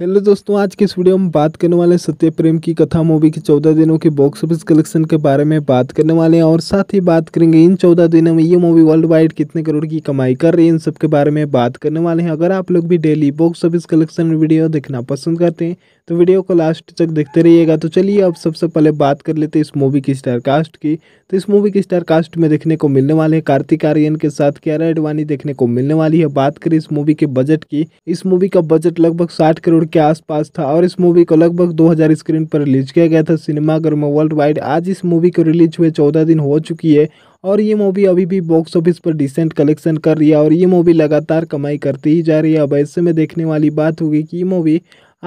hello दोस्तों आज के इस वीडियो में बात करने वाले सत्य प्रेम की कथा मूवी के चौदह दिनों के बॉक्स ऑफिस कलेक्शन के बारे में बात करने वाले हैं और साथ ही बात करेंगे इन चौदह दिनों में ये मूवी वर्ल्ड वाइड कितने करोड़ की कमाई कर रही है इन सब के बारे में बात करने वाले हैं अगर आप लोग भी daily box office collection video देखना पसंद करते हैं तो वीडियो को लास्ट तक देखते रहिएगा तो चलिए अब सबसे पहले बात कर लेते हैं इस मूवी की स्टार कास्ट की तो इस मूवी की स्टार कास्ट में देखने को मिलने वाले हैं कार्तिक आर्यन के साथ क्यारा एडवाणी देखने को मिलने वाली है बात करें इस मूवी के बजट की इस मूवी का बजट लगभग साठ करोड़ के आसपास था और इस मूवी को लगभग 2000 स्क्रीन पर रिलीज किया गया था सिनेमाघर में वर्ल्ड वाइड आज इस मूवी को रिलीज हुए 14 दिन हो चुकी है और ये मूवी अभी भी बॉक्स ऑफिस पर डिसेंट कलेक्शन कर रही है और ये मूवी लगातार कमाई करती ही जा रही है अब ऐसे में देखने वाली बात होगी कि ये मूवी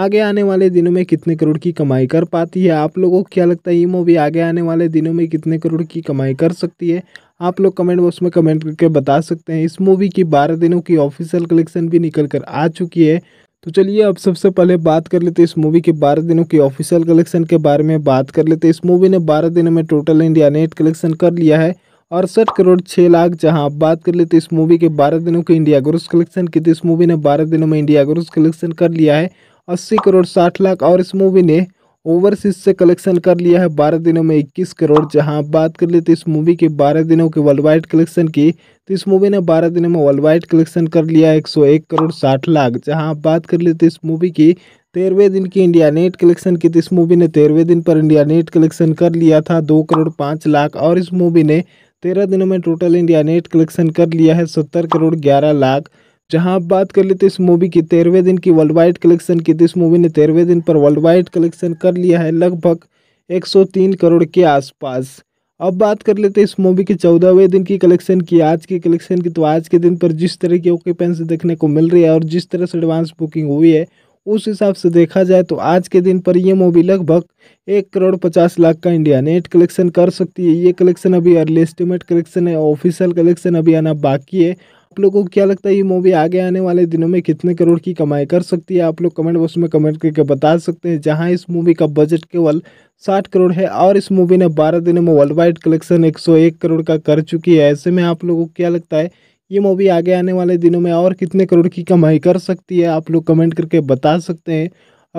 आगे आने वाले दिनों में कितने करोड़ की कमाई कर पाती है आप लोगों को क्या लगता है ये मूवी आगे आने वाले दिनों में कितने करोड़ की कमाई कर सकती है आप लोग कमेंट बॉक्स में कमेंट करके बता सकते हैं इस मूवी की बारह दिनों की ऑफिशियल कलेक्शन भी निकल कर आ चुकी है तो चलिए अब सबसे पहले बात कर लेते हैं इस मूवी के बारह दिनों की ऑफिशियल कलेक्शन के बारे में बात कर लेते हैं इस मूवी ने बारह दिनों में टोटल इंडिया नेट कलेक्शन कर लिया है अड़सठ करोड़ छः लाख जहां आप बात कर लेते हैं इस मूवी के बारह दिनों के इंडिया ग्रोस कलेक्शन की तो इस मूवी ने बारह दिनों में इंडिया ग्रोस कलेक्शन कर लिया है अस्सी करोड़ साठ लाख और इस मूवी ने ओवरसीज से कलेक्शन कर लिया है बारह दिनों में इक्कीस करोड़ जहां बात कर लेते इस मूवी के बारह दिनों के वर्ल्ड वाइड कलेक्शन की तो इस मूवी ने बारह दिनों में वर्ल्ड वाइड कलेक्शन कर लिया एक सौ एक करोड़ साठ लाख जहां बात कर लेते इस मूवी की तेरहवें दिन की इंडिया नेट कलेक्शन की तो इस मूवी ने तेरहवें दिन पर इंडिया नेट कलेक्शन कर लिया था दो करोड़ पाँच लाख और इस मूवी ने तेरह दिनों में टोटल इंडिया नेट कलेक्शन कर लिया है सत्तर करोड़ ग्यारह लाख जहां आप बात कर लेते इस मूवी की तेरहवें दिन की वर्ल्ड वाइड कलेक्शन की तो इस मूवी ने तेरहवें दिन पर वर्ल्ड वाइड कलेक्शन कर लिया है लगभग 103 करोड़ के आसपास अब बात कर लेते हैं इस मूवी के चौदहवें दिन की कलेक्शन की आज की कलेक्शन की तो आज के दिन पर जिस तरह की ऑक्यूपेंसी देखने को मिल रही है और जिस तरह से एडवांस बुकिंग हुई है उस हिसाब से देखा जाए तो आज के दिन पर यह मूवी लगभग एक करोड़ पचास लाख का इंडिया नेट कलेक्शन कर सकती है ये कलेक्शन अभी अर्ली एस्टिमेट कलेक्शन है ऑफिशियल कलेक्शन अभी आना बाकी है आप लोगों को क्या लगता है ये मूवी आगे आने वाले दिनों में कितने करोड़ की कमाई कर सकती है आप लोग कमेंट बॉक्स में कमेंट करके बता सकते हैं जहां इस मूवी का बजट केवल 60 करोड़ है और इस मूवी ने 12 दिनों में वर्ल्ड वाइड कलेक्शन 101 करोड़ का कर चुकी है ऐसे में आप लोगों को क्या लगता है ये मूवी आगे आने वाले दिनों में और कितने करोड़ की कमाई कर सकती है आप लोग कमेंट करके बता सकते हैं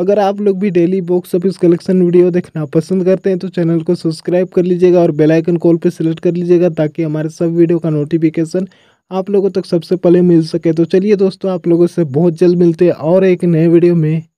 अगर आप लोग भी daily box office collection video देखना पसंद करते हैं तो चैनल को सब्सक्राइब कर लीजिएगा और बेल आइकन कॉल पर सेलेक्ट कर लीजिएगा ताकि हमारे सब वीडियो का नोटिफिकेशन आप लोगों तक सबसे पहले मिल सके तो चलिए दोस्तों आप लोगों से बहुत जल्द मिलते हैं और एक नए वीडियो में